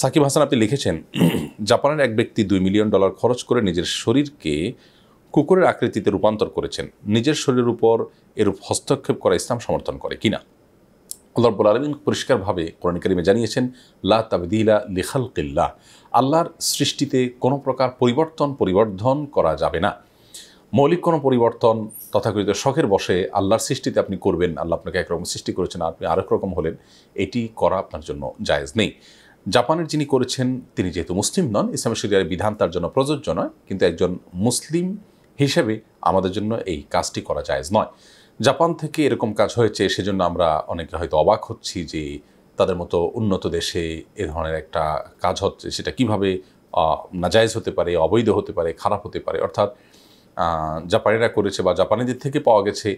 সাকিব হাসান আপনি লিখেছেন জাপানের এক ব্যক্তি দুই মিলিয়ন ডলার খরচ করে নিজের শরীরকে কুকুরের আকৃতিতে রূপান্তর করেছেন নিজের শরীরের উপর এরূপ হস্তক্ষেপ করা ইসলাম সমর্থন করে কিনা আল্লাহবুল আলমিন পরিষ্কারভাবে কোরআন করিমে জানিয়েছেন লা তাবিদিলা লিখাল কিল্লা আল্লাহর সৃষ্টিতে কোনো প্রকার পরিবর্তন পরিবর্ধন করা যাবে না মৌলিক কোনো পরিবর্তন তথাকথিত শখের বসে আল্লাহর সৃষ্টিতে আপনি করবেন আল্লাহ আপনাকে একরকম সৃষ্টি করেছেন আপনি আরেক রকম হলেন এটি করা আপনার জন্য জায়েজ নেই জাপানের যিনি করেছেন তিনি যেহেতু মুসলিম নন ইসলামের শরিয়ার বিধান তার জন্য প্রযোজ্য নয় কিন্তু একজন মুসলিম হিসেবে আমাদের জন্য এই কাজটি করা যায়জ নয় জাপান থেকে এরকম কাজ হয়েছে সেজন্য আমরা অনেকে হয়তো অবাক হচ্ছি যে তাদের মতো উন্নত দেশে এ ধরনের একটা কাজ হচ্ছে সেটা কিভাবে নাজায়জ হতে পারে অবৈধ হতে পারে খারাপ হতে পারে অর্থাৎ জাপানিরা করেছে বা জাপানিদের থেকে পাওয়া গেছে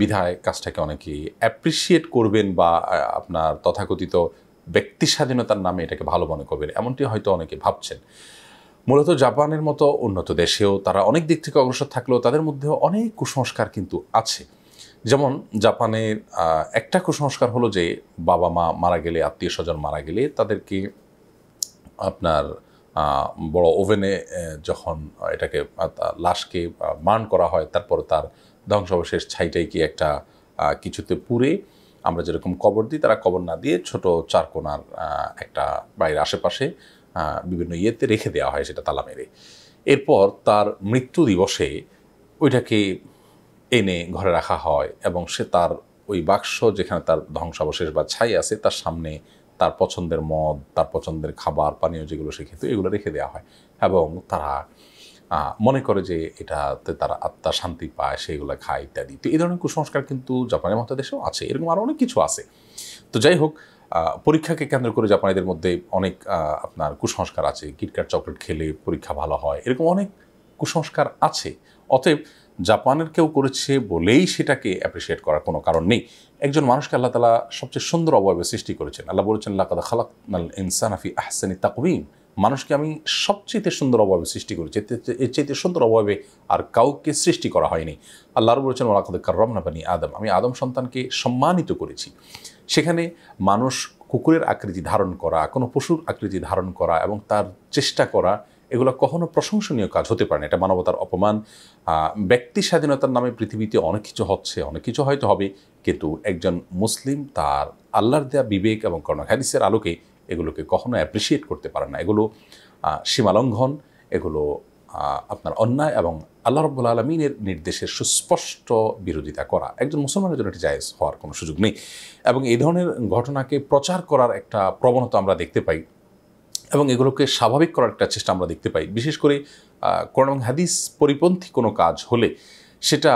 বিধায় কাজটাকে অনেকেই অ্যাপ্রিসিয়েট করবেন বা আপনার তথাকথিত ব্যক্তি স্বাধীনতার নামে এটাকে ভালো মনে করবেন এমনটি হয়তো অনেকে ভাবছেন মূলত জাপানের মতো উন্নত দেশেও তারা অনেক দিক থেকে অগ্রসর থাকলেও তাদের মধ্যেও অনেক কুসংস্কার কিন্তু আছে যেমন জাপানের একটা কুসংস্কার হলো যে বাবা মা মারা গেলে আত্মীয় স্বজন মারা গেলে তাদেরকে আপনার বড় ওভেনে যখন এটাকে লাশকে মান করা হয় তারপর তার ধ্বংসাবশেষ ছাইটাই কি একটা কিছুতে পুরে আমরা যেরকম কবর দিই তারা কবর না দিয়ে ছোট চারকোনার একটা বাড়ির আশেপাশে বিভিন্ন ইয়েতে রেখে দেওয়া হয় সেটা তালা মেরে এরপর তার মৃত্যু দিবসে ওইটাকে এনে ঘরে রাখা হয় এবং সে তার ওই বাক্স যেখানে তার ধ্বংসাবশেষ বা ছাই আছে তার সামনে তার পছন্দের মদ তার পছন্দের খাবার পানীয় যেগুলো সে খেত এগুলো রেখে দেওয়া হয় এবং তারা মনে করে যে এটাতে তারা আত্মা শান্তি পায় সেইগুলো খায় ইত্যাদি তো এই ধরনের কুসংস্কার কিন্তু জাপানের মতো দেশেও আছে এরকম আরও অনেক কিছু আছে তো যাই হোক পরীক্ষাকে কেন্দ্র করে জাপানিদের মধ্যে অনেক আপনার কুসংস্কার আছে কিটকাট চকলেট খেলে পরীক্ষা ভালো হয় এরকম অনেক কুসংস্কার আছে অতএব জাপানের কেউ করেছে বলেই সেটাকে অ্যাপ্রিসিয়েট করার কোনো কারণ নেই একজন মানুষকে আল্লাহ তালা সবচেয়ে সুন্দর অবয়বে সৃষ্টি করেছেন আল্লাহ বলেছেন আল্লাহ খালাক ইনসানাফি আহসানি তাকবিম মানুষকে আমি সবচেয়ে সুন্দর অভাবে সৃষ্টি করি এর চাইতে সুন্দর অভাবে আর কাউকে সৃষ্টি করা হয়নি আল্লাহ রব বলেছেন কার রমনা বানি আদম আমি আদম সন্তানকে সম্মানিত করেছি সেখানে মানুষ কুকুরের আকৃতি ধারণ করা কোনো পশুর আকৃতি ধারণ করা এবং তার চেষ্টা করা এগুলো কখনো প্রশংসনীয় কাজ হতে পারে না এটা মানবতার অপমান ব্যক্তি স্বাধীনতার নামে পৃথিবীতে অনেক কিছু হচ্ছে অনেক কিছু হয়তো হবে কিন্তু একজন মুসলিম তার আল্লাহর দেয়া বিবেক এবং কর্ণ হ্যারিসের আলোকে এগুলোকে কখনো অ্যাপ্রিসিয়েট করতে পারে না এগুলো সীমালঙ্ঘন এগুলো আপনার অন্যায় এবং আল্লাহ রব্বুল আলমিনের নির্দেশের সুস্পষ্ট বিরোধিতা করা একজন মুসলমানের জন্য এটি জায়েজ হওয়ার কোনো সুযোগ নেই এবং এই ধরনের ঘটনাকে প্রচার করার একটা প্রবণতা আমরা দেখতে পাই এবং এগুলোকে স্বাভাবিক করার একটা চেষ্টা আমরা দেখতে পাই বিশেষ করে কোরআন হাদিস পরিপন্থী কোনো কাজ হলে সেটা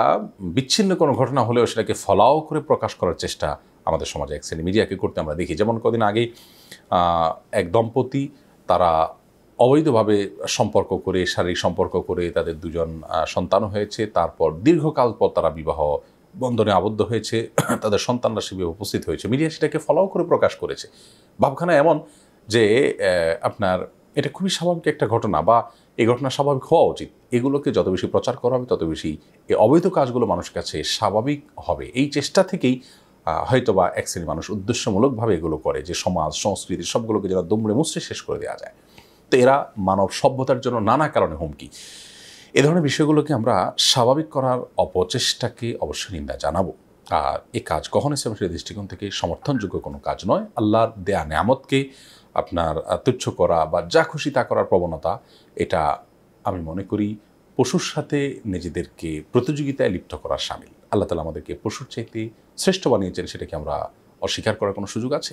বিচ্ছিন্ন কোনো ঘটনা হলেও সেটাকে ফলাও করে প্রকাশ করার চেষ্টা আমাদের সমাজে এক শ্রেণী মিডিয়াকে করতে আমরা দেখি যেমন কদিন আগেই এক দম্পতি তারা অবৈধভাবে সম্পর্ক করে শারীরিক সম্পর্ক করে তাদের দুজন সন্তান হয়েছে তারপর দীর্ঘকাল পর তারা বিবাহ বন্ধনে আবদ্ধ হয়েছে তাদের সন্তানরা সেভাবে উপস্থিত হয়েছে মিডিয়া সেটাকে ফলাও করে প্রকাশ করেছে ভাবখানা এমন যে আপনার এটা খুবই স্বাভাবিক একটা ঘটনা বা এই ঘটনা স্বাভাবিক হওয়া উচিত এগুলোকে যত বেশি প্রচার করা হবে তত বেশি এই অবৈধ কাজগুলো মানুষের কাছে স্বাভাবিক হবে এই চেষ্টা থেকেই হয়তো বা এক শ্রেণীর মানুষ উদ্দেশ্যমূলকভাবে এগুলো করে যে সমাজ সংস্কৃতি সবগুলোকে যারা দুমড়ে মুচড়ে শেষ করে দেওয়া যায় তো এরা মানব সভ্যতার জন্য নানা কারণে হুমকি এ ধরনের বিষয়গুলোকে আমরা স্বাভাবিক করার অপচেষ্টাকে অবশ্যই নিন্দা জানাবো আর এ কাজ কখনো সেই দৃষ্টিকোণ থেকে সমর্থনযোগ্য কোনো কাজ নয় আল্লাহর দেয়া নেয়ামতকে আপনার তুচ্ছ করা বা যা খুশি তা করার প্রবণতা এটা আমি মনে করি পশুর সাথে নিজেদেরকে প্রতিযোগিতায় লিপ্ত করার সামিল আল্লাহ তালা আমাদেরকে পশুর চাইতে শ্রেষ্ঠ বানিয়েছেন সেটাকে আমরা অস্বীকার করার কোনো সুযোগ আছে